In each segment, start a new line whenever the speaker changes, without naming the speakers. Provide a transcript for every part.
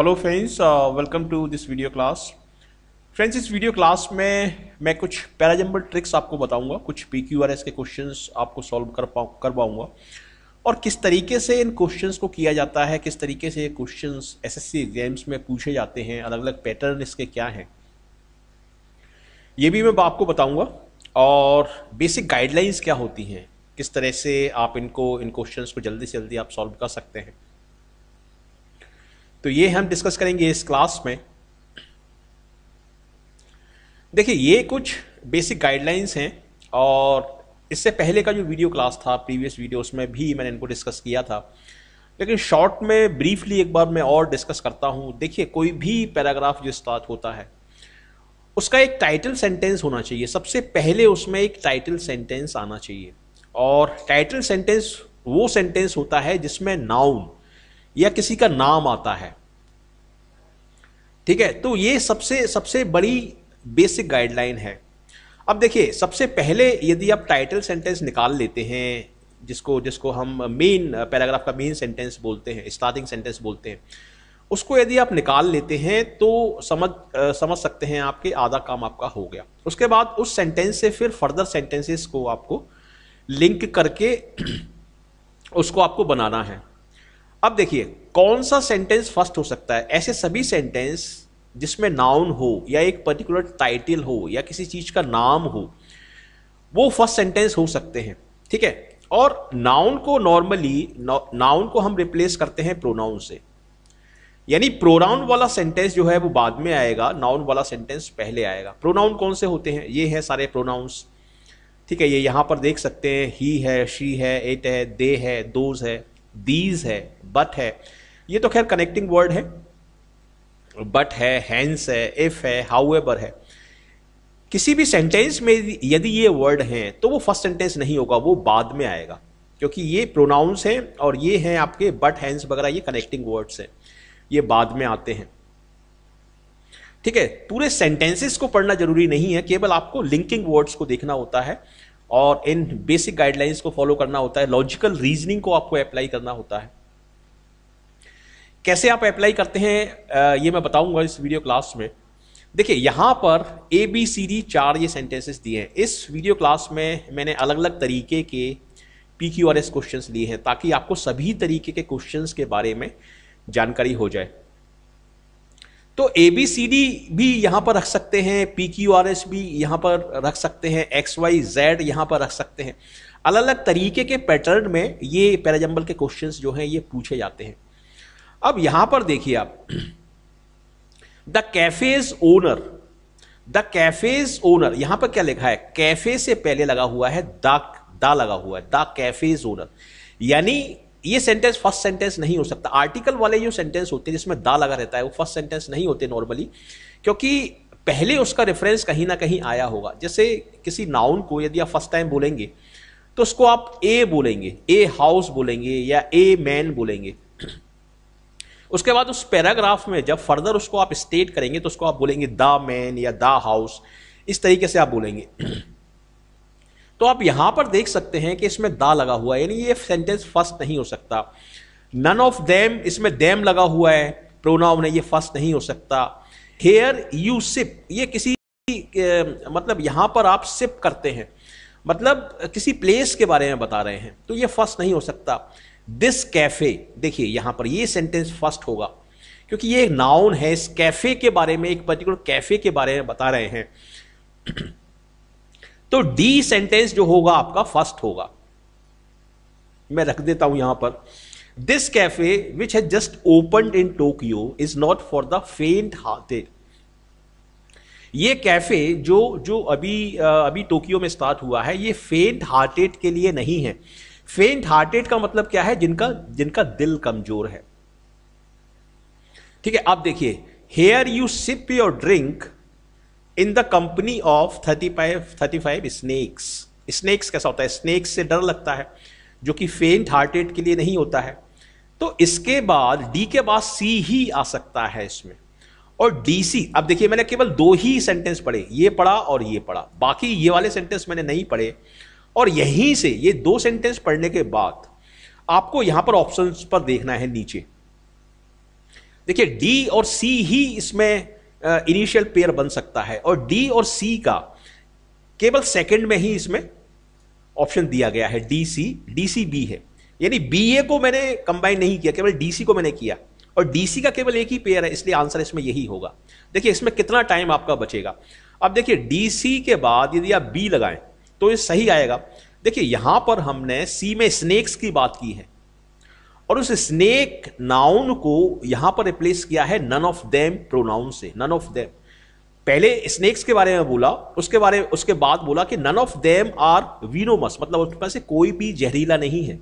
Hello friends welcome to this video class friends इस video class में मैं कुछ पैराजम्बल ट्रिक्स आपको बताऊंगा कुछ पी क्यू आर एस के क्वेश्चंस आपको सॉल्व कर पाऊँ करवाऊँगा और किस तरीके से इन क्वेश्चंस को किया जाता है किस तरीके से ये question S S C exams में पूछे जाते हैं अलग अलग पैटर्न इसके क्या हैं ये भी मैं आपको बताऊँगा और बेसिक गाइडलाइंस क्या होती हैं किस तरह से आप इनको इन क्वेश्चन को जल्दी से जल्दी आप सॉल्व कर सकते हैं तो ये हम डिस्कस करेंगे इस क्लास में देखिए ये कुछ बेसिक गाइडलाइंस हैं और इससे पहले का जो वीडियो क्लास था प्रीवियस वीडियो उसमें भी मैंने इनको डिस्कस किया था लेकिन शॉर्ट में ब्रीफली एक बार मैं और डिस्कस करता हूँ देखिए कोई भी पैराग्राफ जो स्टार्ट होता है उसका एक टाइटल सेंटेंस होना चाहिए सबसे पहले उसमें एक टाइटल सेंटेंस आना चाहिए और टाइटल सेंटेंस वो सेंटेंस होता है जिसमें नाउन या किसी का नाम आता है ठीक है तो ये सबसे सबसे बड़ी बेसिक गाइडलाइन है अब देखिए सबसे पहले यदि आप टाइटल सेंटेंस निकाल लेते हैं जिसको जिसको हम मेन पैराग्राफ का मेन सेंटेंस बोलते हैं स्टार्टिंग सेंटेंस बोलते हैं उसको यदि आप निकाल लेते हैं तो समझ आ, समझ सकते हैं आपके आधा काम आपका हो गया उसके बाद उस सेंटेंस से फिर फर्दर सेंटेंसेस को आपको लिंक करके उसको आपको बनाना है अब देखिए कौन सा सेंटेंस फर्स्ट हो सकता है ऐसे सभी सेंटेंस जिसमें नाउन हो या एक पर्टिकुलर टाइटल हो या किसी चीज का नाम हो वो फर्स्ट सेंटेंस हो सकते हैं ठीक है और नाउन को नॉर्मली नाउन को हम रिप्लेस करते हैं प्रोनाउन से यानी प्रोनाउन वाला सेंटेंस जो है वो बाद में आएगा नाउन वाला सेंटेंस पहले आएगा प्रोनाउन कौन से होते हैं ये है सारे प्रोनाउंस ठीक है ये यहाँ पर देख सकते हैं ही है शी है इट है दे है दोज है दीज है बट है ये तो खैर कनेक्टिंग वर्ड है बट है हैंस है इफ है हाउएवर है किसी भी सेंटेंस में यदि ये वर्ड हैं तो वो फर्स्ट सेंटेंस नहीं होगा वो बाद में आएगा क्योंकि ये प्रोनाउंस हैं और ये हैं आपके बट हैंस वगैरह ये कनेक्टिंग वर्ड्स हैं ये बाद में आते हैं ठीक है पूरे सेंटेंसेस को पढ़ना जरूरी नहीं है केवल आपको लिंकिंग वर्ड्स को देखना होता है और इन बेसिक गाइडलाइंस को फॉलो करना होता है लॉजिकल रीजनिंग को आपको अप्लाई करना होता है कैसे आप अप्लाई करते हैं ये मैं बताऊंगा इस वीडियो क्लास में देखिए यहाँ पर ए बी सी डी चार ये सेंटेंसेस दिए हैं इस वीडियो क्लास में मैंने अलग अलग तरीके के P Q R S question लिए हैं ताकि आपको सभी तरीके के क्वेश्चन के बारे में जानकारी हो जाए तो ए बी सी डी भी यहाँ पर रख सकते हैं पी क्यू आर एस भी यहाँ पर रख सकते हैं एक्स वाई जेड यहाँ पर रख सकते हैं अलग अलग तरीके के पैटर्न में ये पैराजम्बल के क्वेश्चन जो हैं ये पूछे जाते हैं अब यहां पर देखिए आप the cafe's owner the cafe's owner यहां पर क्या लिखा है कैफे से पहले लगा हुआ है द दा लगा हुआ है द कैफेज ओनर यानी ये सेंटेंस फर्स्ट सेंटेंस नहीं हो सकता आर्टिकल वाले जो सेंटेंस होते हैं जिसमें दा लगा रहता है वो फर्स्ट सेंटेंस नहीं होते नॉर्मली क्योंकि पहले उसका रेफरेंस कहीं ना कहीं आया होगा जैसे किसी नाउन को यदि आप फर्स्ट टाइम बोलेंगे तो उसको आप ए बोलेंगे ए हाउस बोलेंगे या ए मैन बोलेंगे उसके बाद उस पैराग्राफ में जब फर्दर उसको आप स्टेट करेंगे तो उसको आप बोलेंगे द मैन या द हाउस इस तरीके से आप बोलेंगे तो आप यहां पर देख सकते हैं कि इसमें दा लगा हुआ है यानी ये सेंटेंस फर्स्ट नहीं हो सकता नन ऑफ देम इसमें देम लगा हुआ है प्रोनाव है ये फर्स्ट नहीं हो सकता हेयर यू सिप ये किसी मतलब यहां पर आप सिप करते हैं मतलब किसी प्लेस के बारे में बता रहे हैं तो ये फर्स्ट नहीं हो सकता दिस कैफ़े देखिए यहां पर ये सेंटेंस फर्स्ट होगा क्योंकि ये एक नाउन है इस कैफ़े के बारे में एक पर्टिकुलर कैफ़े के बारे में बता रहे हैं तो डी सेंटेंस जो होगा आपका फर्स्ट होगा मैं रख देता हूं यहां पर this cafe which has just open in Tokyo is not for the faint hearted ये कैफे जो जो अभी अभी टोक्यो में स्टार्ट हुआ है ये फेंट हार्टेड के लिए नहीं है फेंट हार्टेड का मतलब क्या है जिनका जिनका दिल कमजोर है ठीक है आप देखिए here you sip your drink in the company of thirty five thirty five snakes snakes कैसा होता है स्नेक्स से डर लगता है जो कि फेंट हार्टेड के लिए नहीं होता है तो इसके बाद डी के बाद सी ही आ सकता है इसमें और डी सी अब देखिए मैंने केवल दो ही सेंटेंस पढ़े ये पढ़ा और ये पढ़ा बाकी ये वाले सेंटेंस मैंने नहीं पढ़े और यहीं से ये दो सेंटेंस पढ़ने के बाद आपको यहां पर ऑप्शन पर देखना है नीचे देखिए डी और सी ही इसमें इनिशियल पेयर बन सकता है और डी और सी का केवल सेकंड में ही इसमें ऑप्शन दिया गया है D C D C B है यानी बी ए को मैंने कंबाइन नहीं किया केवल डी सी को मैंने किया और डी सी का केवल एक ही पेयर है इसलिए आंसर इसमें यही होगा देखिए इसमें कितना टाइम आपका बचेगा अब देखिए डी सी के बाद यदि आप बी लगाएं तो ये सही आएगा देखिए यहां पर हमने सी में स्नेक्स की बात की है और उस स्नेक नाउन को यहां पर रिप्लेस किया है नन ऑफ देम प्रोनाउन से नन ऑफ देम पहले स्नेक्स के बारे में बोला उसके बारे उसके बाद बोला कि none of them are venomous मतलब उसके पास कोई भी जहरीला नहीं है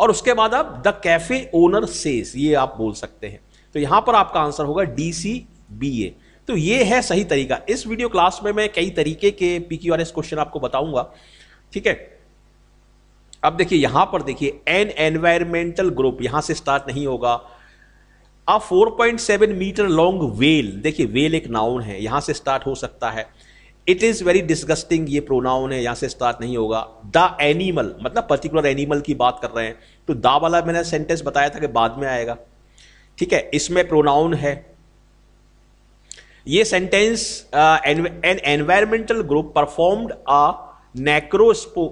और उसके बाद अब द कैफे ओनर सेस ये आप बोल सकते हैं तो यहां पर आपका आंसर होगा डी सी बी ए तो ये है सही तरीका इस वीडियो क्लास में मैं कई तरीके के P Q R S question आपको बताऊंगा ठीक है अब देखिए यहां पर देखिए एन एनवायरमेंटल ग्रुप यहां से स्टार्ट नहीं होगा अ 4.7 मीटर लॉन्ग वेल देखिए वेल एक नाउन है यहां से स्टार्ट हो सकता है इट इज वेरी डिस्गस्टिंग ये प्रोनाउन है यहां से स्टार्ट नहीं होगा द एनिमल मतलब पर्टिकुलर एनिमल की बात कर रहे हैं तो द वाला मैंने सेंटेंस बताया था कि बाद में आएगा ठीक है इसमें प्रोनाउन है ये sentence an environmental group performed a नेक्रोस्पो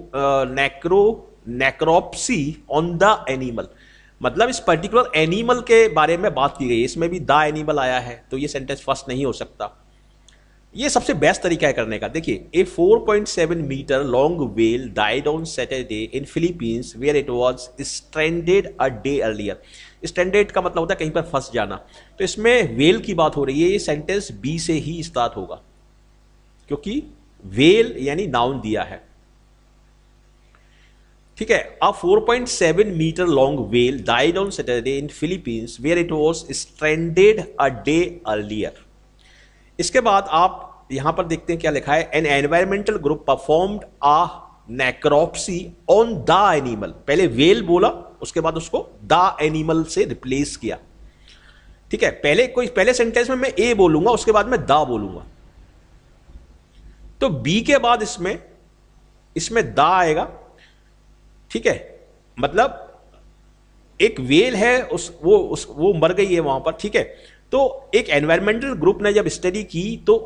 necro necropsy on the animal मतलब इस पर्टिकुलर एनिमल के बारे में बात की गई इसमें भी द एनिमल आया है तो ये सेंटेंस फर्स्ट नहीं हो सकता ये सबसे बेस्ट तरीका है करने का देखिए a 4.7 metre long whale died on Saturday in Philippines where it was stranded a day earlier standard का मतलब होता है कहीं पर फंस जाना तो इसमें वेल की बात हो रही है ये सेंटेंस बी से ही स्टार्ट होगा क्योंकि वेल यानी नाउन दिया है ठीक है a 4.7 metre long whale died on Saturday in Philippines where it was stranded a day earlier इसके बाद आप यहां पर देखते हैं क्या लिखा है an environmental group performed a necropsy on the animal पहले वेल बोला उसके बाद उसको द एनिमल से रिप्लेस किया ठीक है पहले कोई पहले सेंटेंस में मैं ए बोलूंगा उसके बाद मैं द बोलूंगा तो बी के बाद इसमें इसमें द आएगा ठीक है मतलब एक वेल है उस वो उस वो मर गई है वहां पर ठीक है तो एक एनवायरमेंटल ग्रुप ने जब स्टडी की तो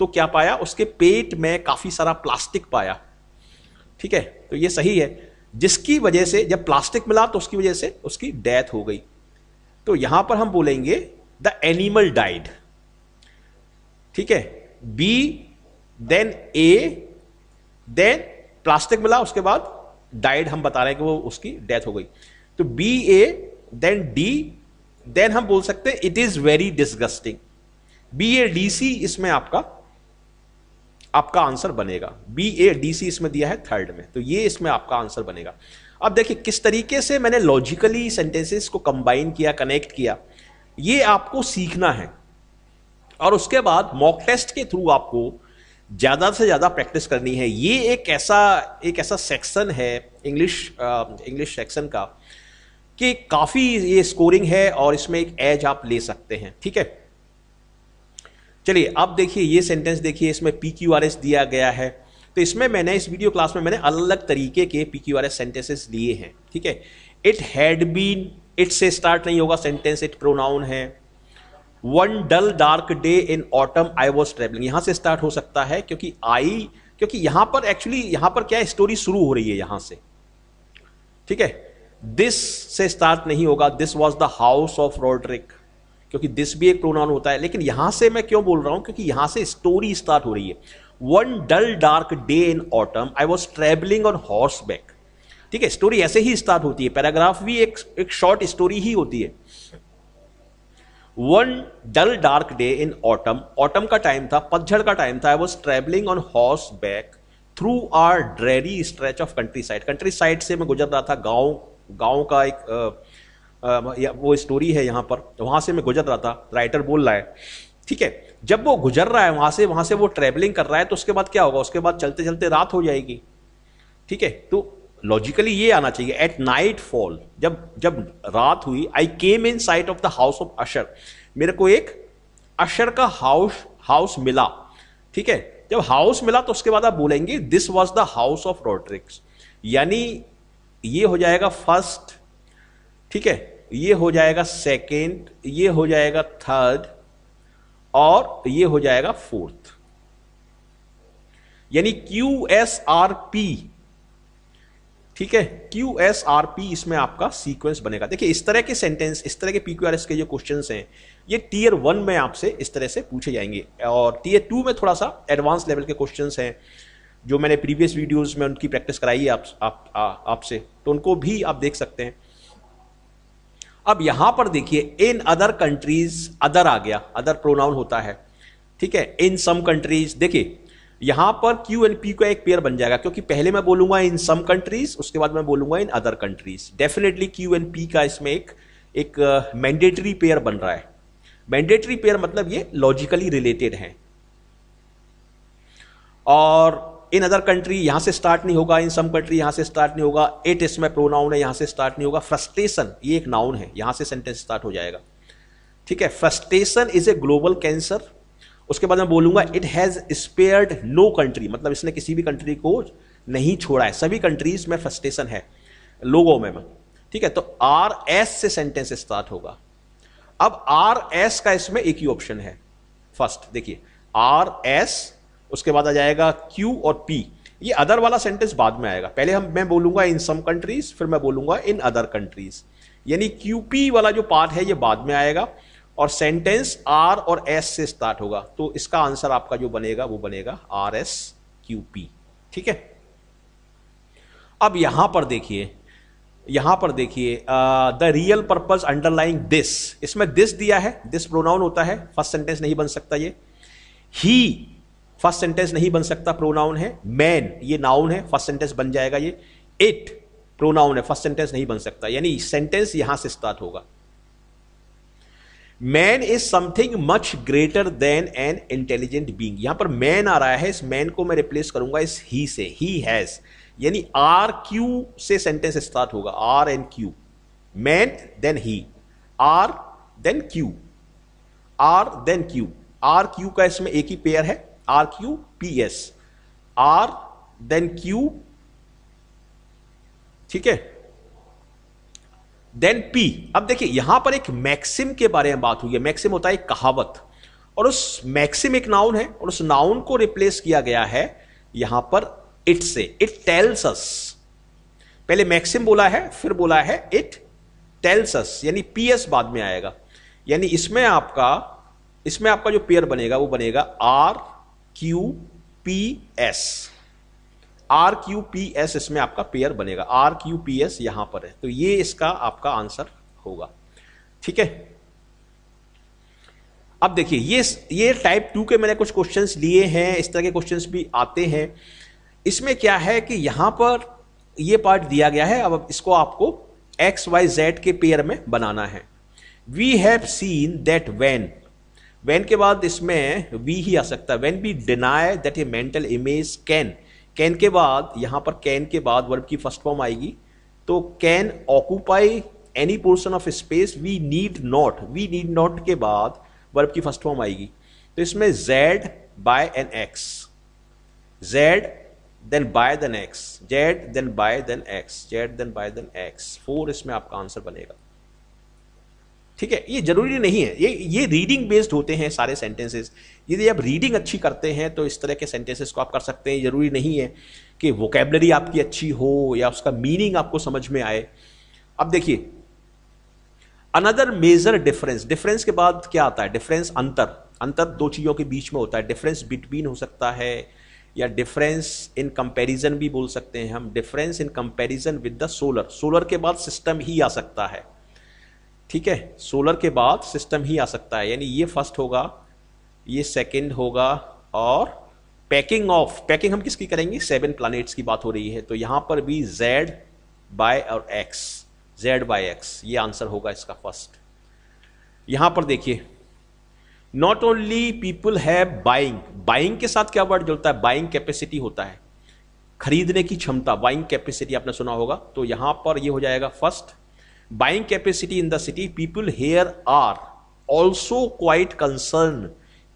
तो क्या पाया उसके पेट में काफी सारा प्लास्टिक पाया ठीक है तो ये सही है जिसकी वजह से जब प्लास्टिक मिला तो उसकी वजह से उसकी डेथ हो गई तो यहां पर हम बोलेंगे द एनिमल डाइड ठीक है B then A then plastic मिला उसके बाद डाइड हम बता रहे हैं कि वो उसकी डेथ हो गई तो B A then D then हम बोल सकते हैं it is very disgusting B A D C इसमें आपका आपका आंसर बनेगा बी ए डी सी इसमें दिया है थर्ड में तो ये इसमें आपका आंसर बनेगा अब देखिए किस तरीके से मैंने लॉजिकली सेंटेंसेस को कंबाइन किया कनेक्ट किया ये आपको सीखना है और उसके बाद मॉक टेस्ट के थ्रू आपको ज़्यादा से ज़्यादा प्रैक्टिस करनी है ये एक ऐसा एक ऐसा सेक्शन है इंग्लिश इंग्लिश सेक्शन का कि काफ़ी ये स्कोरिंग है और इसमें एक एज आप ले सकते हैं ठीक है चलिए अब देखिए ये सेंटेंस देखिए इसमें पी क्यू आर एस दिया गया है तो इसमें मैंने इस वीडियो क्लास में मैंने अलग अलग तरीके के P Q R S sentences लिए हैं ठीक है इट हैड बीन इट से स्टार्ट नहीं होगा सेंटेंस इट प्रोनाउन है one dull dark day in autumn I was travelling यहाँ से स्टार्ट हो सकता है क्योंकि आई क्योंकि यहाँ पर एक्चुअली यहाँ पर क्या स्टोरी शुरू हो रही है यहाँ से ठीक है दिस से स्टार्ट नहीं होगा this was the house of Roderick क्योंकि दिस भी एक प्रोनाउन होता है लेकिन यहां से मैं क्यों बोल रहा हूं क्योंकि यहां से स्टोरी स्टार्ट हो रही है one dull dark day in autumn I was travelling on horseback ठीक है स्टोरी ऐसे ही स्टार्ट होती है पैराग्राफ भी एक एक शॉर्ट स्टोरी ही होती है one dull dark day in autumn autumn का टाइम था पतझड़ का टाइम था I was travelling on horseback through are dreary stretch of countryside countryside से मैं गुजर रहा था गांव गांव का एक आ, वो स्टोरी है यहाँ पर वहाँ से मैं गुजर रहा था राइटर बोल रहा है ठीक है जब वो गुजर रहा है वहाँ से वहाँ से वो ट्रैवलिंग कर रहा है तो उसके बाद क्या होगा उसके बाद चलते चलते रात हो जाएगी ठीक है तो लॉजिकली ये आना चाहिए एट नाइट फॉल जब जब रात हुई I came in sight of the house of Usher मेरे को एक अशर का हाउस हाउस मिला ठीक है जब हाउस मिला तो उसके बाद आप बोलेंगे this was the house of Rodericks यानी ये हो जाएगा फर्स्ट ठीक है ये हो जाएगा सेकेंड ये हो जाएगा थर्ड और ये हो जाएगा फोर्थ यानी क्यू एस आर पी ठीक है क्यू एस आर पी इसमें आपका सीक्वेंस बनेगा देखिए इस तरह के सेंटेंस इस तरह के पी क्यू आर एस के जो क्वेश्चन हैं ये टीयर वन में आपसे इस तरह से पूछे जाएंगे और टीयर टू में थोड़ा सा एडवांस लेवल के क्वेश्चन हैं जो मैंने प्रीवियस वीडियोज में उनकी प्रैक्टिस कराई है आप, आप, आपसे तो उनको भी आप देख सकते हैं अब यहां पर देखिए इन अदर कंट्रीज अदर आ गया अदर प्रोनाउन होता है ठीक है इन सम कंट्रीज देखिए यहां पर क्यू एंड पी का एक पेयर बन जाएगा क्योंकि पहले मैं बोलूंगा इन सम कंट्रीज उसके बाद मैं बोलूंगा in other countries definitely Q and P का इसमें एक एक मैंडेटरी uh, पेयर बन रहा है मैंडेटरी पेयर मतलब ये लॉजिकली रिलेटेड है और इन अदर कंट्री यहां से स्टार्ट नहीं होगा इन सम कंट्री यहां से स्टार्ट नहीं होगा एट में प्रोनाउन है यहां से स्टार्ट नहीं होगा फ्रस्ट्रेशन ये एक नाउन है यहां से सेंटेंस स्टार्ट हो जाएगा ठीक है frustration is a global cancer उसके बाद मैं बोलूंगा it has spared no country मतलब इसने किसी भी कंट्री को नहीं छोड़ा है सभी कंट्रीज में फ्रस्ट्रेशन है लोगों में ठीक है तो आर एस से सेंटेंस स्टार्ट होगा अब आर एस का इसमें एक ही ऑप्शन है फर्स्ट देखिए आर एस उसके बाद आ जाएगा क्यू और पी ये अदर वाला सेंटेंस बाद में आएगा पहले हम मैं बोलूंगा इन सम कंट्रीज फिर मैं बोलूंगा इन अदर कंट्रीज यानी क्यू पी वाला जो पार्ट है ये बाद में आएगा और सेंटेंस आर और एस से स्टार्ट होगा तो इसका आंसर आपका जो बनेगा वो बनेगा आर एस क्यू पी ठीक है अब यहां पर देखिए यहां पर देखिए the real purpose underlying this इसमें दिस दिया है दिस प्रोनाउन होता है फर्स्ट सेंटेंस नहीं बन सकता ये ही फर्स्ट सेंटेंस नहीं बन सकता प्रोनाउन है मैन ये नाउन है फर्स्ट सेंटेंस बन जाएगा ये इट प्रोनाउन है फर्स्ट सेंटेंस नहीं बन सकता यानी सेंटेंस यहां से स्टार्ट होगा man is something much greater than an intelligent being यहां पर मैन आ रहा है इस मैन को मैं रिप्लेस करूंगा इस ही से ही हैज यानी आर क्यू से सेंटेंस स्टार्ट होगा R and Q man then he R then Q R then Q R Q का इसमें एक ही पेयर है एस आर देन क्यू ठीक है देन पी अब देखिए यहां पर एक मैक्सिम के बारे में बात हुई है मैक्सिम होता है कहावत और उस मैक्सिम एक नाउन है और उस नाउन को रिप्लेस किया गया है यहां पर इट से इट टेल्स अस पहले मैक्सिम बोला है फिर बोला है इट टेल्स अस यानी एस बाद में आएगा यानी इसमें आपका इसमें आपका जो पेयर बनेगा वो बनेगा R Q P S R Q P S इसमें आपका पेयर बनेगा आर क्यू पी एस यहां पर है तो ये इसका आपका आंसर होगा ठीक है अब देखिए ये ये टाइप टू के मैंने कुछ क्वेश्चंस लिए हैं इस तरह के क्वेश्चंस भी आते हैं इसमें क्या है कि यहां पर ये पार्ट दिया गया है अब इसको आपको एक्स वाई जेड के पेयर में बनाना है we have seen that when when के बाद इसमें वी ही आ सकता है when be denied that a mental image can can के बाद यहाँ पर कैन के बाद वर्ब की फर्स्ट फॉर्म आएगी तो can occupy any portion of space we need not we need not के बाद वर्ब की फर्स्ट फॉर्म आएगी तो इसमें Z by and X Z then by then X Z then by then X Z then by then X four इसमें आपका answer बनेगा ठीक है ये जरूरी नहीं है ये ये रीडिंग बेस्ड होते हैं सारे सेंटेंसेस यदि आप रीडिंग अच्छी करते हैं तो इस तरह के सेंटेंसेस को आप कर सकते हैं जरूरी नहीं है कि वोकेबलरी आपकी अच्छी हो या उसका मीनिंग आपको समझ में आए अब देखिए अनदर मेजर डिफरेंस डिफरेंस के बाद क्या आता है डिफरेंस अंतर अंतर दो चीज़ों के बीच में होता है डिफरेंस बिटवीन हो सकता है या डिफरेंस इन कंपैरिजन भी बोल सकते हैं हम difference in comparison with the solar solar के बाद सिस्टम ही आ सकता है ठीक है सोलर के बाद सिस्टम ही आ सकता है यानी ये फर्स्ट होगा ये सेकंड होगा और पैकिंग ऑफ पैकिंग हम किसकी करेंगे सेवन प्लानिट्स की बात हो रही है तो यहाँ पर भी जेड बाय और एक्स जेड बाय एक्स ये आंसर होगा इसका फर्स्ट यहाँ पर देखिए not only people have buying buying के साथ क्या वर्ड जुड़ता है बाइंग कैपेसिटी होता है खरीदने की क्षमता बाइंग कैपेसिटी आपने सुना होगा तो यहाँ पर ये हो जाएगा first buying capacity in the city, people here are also quite concerned.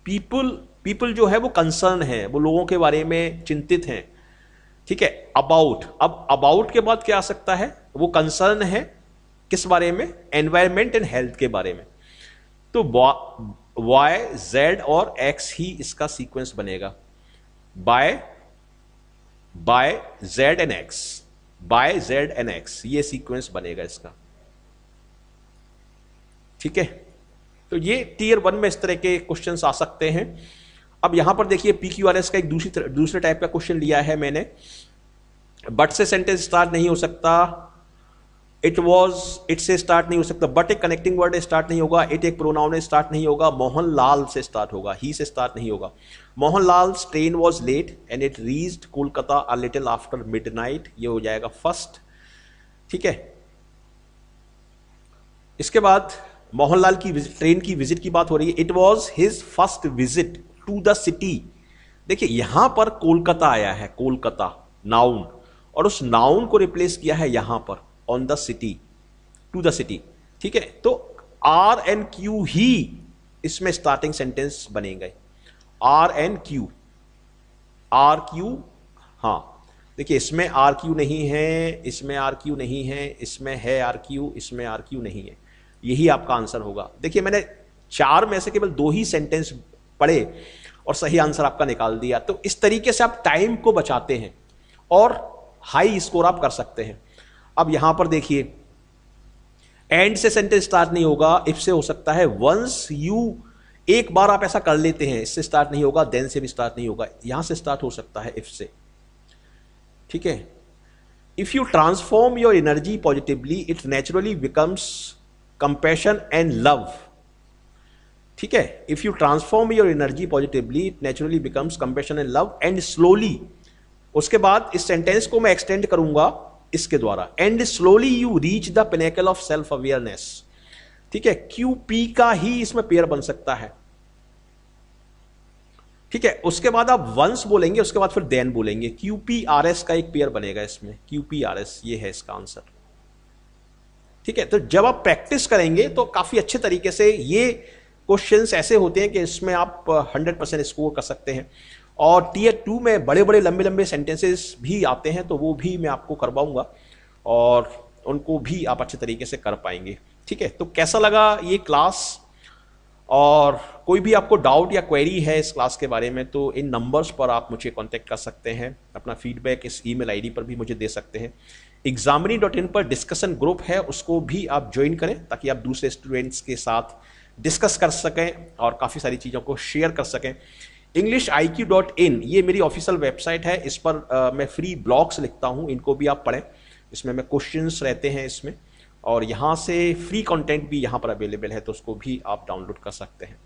People people जो है वो कंसर्न है वो लोगों के बारे में चिंतित हैं ठीक है अबाउट अब अबाउट के बाद क्या आ सकता है वो कंसर्न है किस बारे में एनवायरमेंट एंड हेल्थ के बारे में तो वाई जेड और एक्स ही इसका सीक्वेंस बनेगा by by Z and X by Z and X ये सीक्वेंस बनेगा इसका ठीक है तो ये टीयर वन में इस तरह के क्वेश्चन आ सकते हैं अब यहां पर देखिए पी क्यू आर एस का एक दूसरी दूसरे टाइप का क्वेश्चन लिया है मैंने बट से सेंटेंस स्टार्ट नहीं हो सकता इट वॉज इट से स्टार्ट नहीं हो सकता बट एक कनेक्टिंग वर्ड स्टार्ट नहीं होगा इट एक प्रोनाउन स्टार्ट नहीं होगा मोहन लाल से स्टार्ट होगा ही से स्टार्ट नहीं होगा Mohan Lal train was late and it reached Kolkata a little after midnight ये हो जाएगा फर्स्ट ठीक है इसके बाद मोहनलाल की विजिट ट्रेन की विजिट की बात हो रही है it was his first visit to the city देखिए यहां पर कोलकाता आया है कोलकाता नाउन और उस नाउन को रिप्लेस किया है यहां पर on the city to the city ठीक है तो आर एन क्यू ही इसमें स्टार्टिंग सेंटेंस बनेंगे R N Q R Q हाँ देखिए इसमें आर क्यू नहीं है इसमें आर क्यू नहीं है इसमें है आर क्यू इसमें आर क्यू नहीं है यही आपका आंसर होगा देखिए मैंने चार में से केवल दो ही सेंटेंस पढ़े और सही आंसर आपका निकाल दिया तो इस तरीके से आप टाइम को बचाते हैं और हाई स्कोर आप कर सकते हैं अब यहां पर देखिए एंड से सेंटेंस स्टार्ट नहीं होगा इफ से हो सकता है वंस यू एक बार आप ऐसा कर लेते हैं इससे स्टार्ट नहीं होगा देन से भी स्टार्ट नहीं होगा यहां से स्टार्ट हो सकता है इफ से ठीक है if you transform your energy positively it naturally becomes compassion and love ठीक है if you transform your energy positively it naturally becomes compassion and love and slowly उसके बाद इस सेंटेंस को मैं एक्सटेंड करूंगा इसके द्वारा and slowly you reach the pinnacle of self awareness ठीक है क्यू पी का ही इसमें पेयर बन सकता है ठीक है उसके बाद आप वंस बोलेंगे उसके बाद फिर देन बोलेंगे क्यू पी आर एस का एक पेयर बनेगा इसमें क्यूपीआरएस ये है इसका आंसर ठीक है तो जब आप प्रैक्टिस करेंगे तो काफ़ी अच्छे तरीके से ये क्वेश्चन ऐसे होते हैं कि इसमें आप हंड्रेड परसेंट स्कोर कर सकते हैं और टीयर टू में बड़े बड़े लंबे लंबे सेंटेंसेस भी आते हैं तो वो भी मैं आपको करवाऊंगा और उनको भी आप अच्छे तरीके से कर पाएंगे ठीक है तो कैसा लगा ये क्लास और कोई भी आपको डाउट या क्वेरी है इस क्लास के बारे में तो इन नंबर्स पर आप मुझे कॉन्टैक्ट कर सकते हैं अपना फीडबैक इस ई मेल पर भी मुझे दे सकते हैं एग्जामिनी डॉट इन पर डिस्कशन ग्रुप है उसको भी आप ज्वाइन करें ताकि आप दूसरे स्टूडेंट्स के साथ डिस्कस कर सकें और काफ़ी सारी चीज़ों को शेयर कर सकें English I Q dot in ये मेरी ऑफिशियल वेबसाइट है इस पर आ, मैं फ्री ब्लॉग्स लिखता हूँ इनको भी आप पढ़ें इसमें मैं क्वेश्चंस रहते हैं इसमें और यहाँ से फ्री कंटेंट भी यहाँ पर अवेलेबल है तो उसको भी आप डाउनलोड कर सकते हैं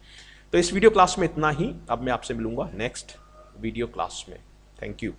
तो इस वीडियो क्लास में इतना ही अब मैं आपसे मिलूंगा नेक्स्ट वीडियो क्लास में थैंक यू